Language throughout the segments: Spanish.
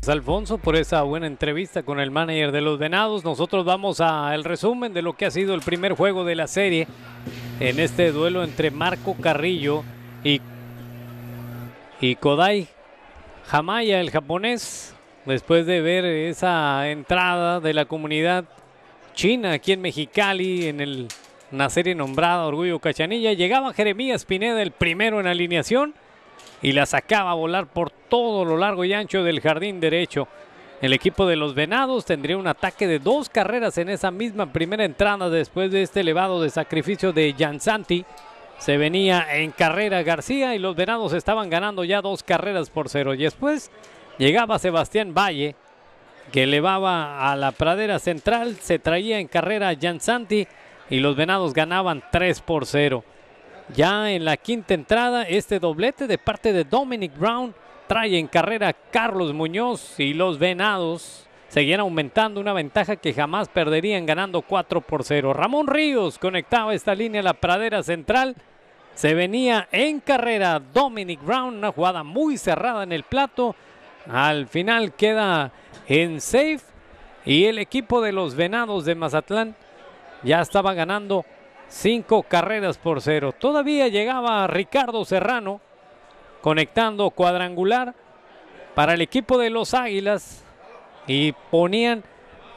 Pues, Alfonso por esa buena entrevista con el manager de los Venados. Nosotros vamos al resumen de lo que ha sido el primer juego de la serie en este duelo entre Marco Carrillo y, y Kodai Hamaya, el japonés. Después de ver esa entrada de la comunidad china aquí en Mexicali en el, una serie nombrada Orgullo Cachanilla, llegaba Jeremías Pineda el primero en alineación y la sacaba a volar por todo lo largo y ancho del jardín derecho. El equipo de los Venados tendría un ataque de dos carreras en esa misma primera entrada después de este elevado de sacrificio de Jansanti Se venía en carrera García y los Venados estaban ganando ya dos carreras por cero. Y después llegaba Sebastián Valle que elevaba a la pradera central. Se traía en carrera Jansanti y los Venados ganaban tres por cero. Ya en la quinta entrada, este doblete de parte de Dominic Brown trae en carrera Carlos Muñoz y los Venados seguían aumentando una ventaja que jamás perderían ganando 4 por 0. Ramón Ríos conectaba esta línea a la pradera central. Se venía en carrera Dominic Brown, una jugada muy cerrada en el plato. Al final queda en safe y el equipo de los Venados de Mazatlán ya estaba ganando Cinco carreras por cero. Todavía llegaba Ricardo Serrano conectando cuadrangular para el equipo de los Águilas y ponían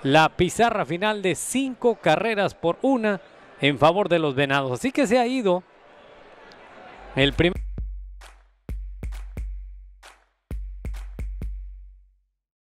la pizarra final de cinco carreras por una en favor de los Venados. Así que se ha ido el primer...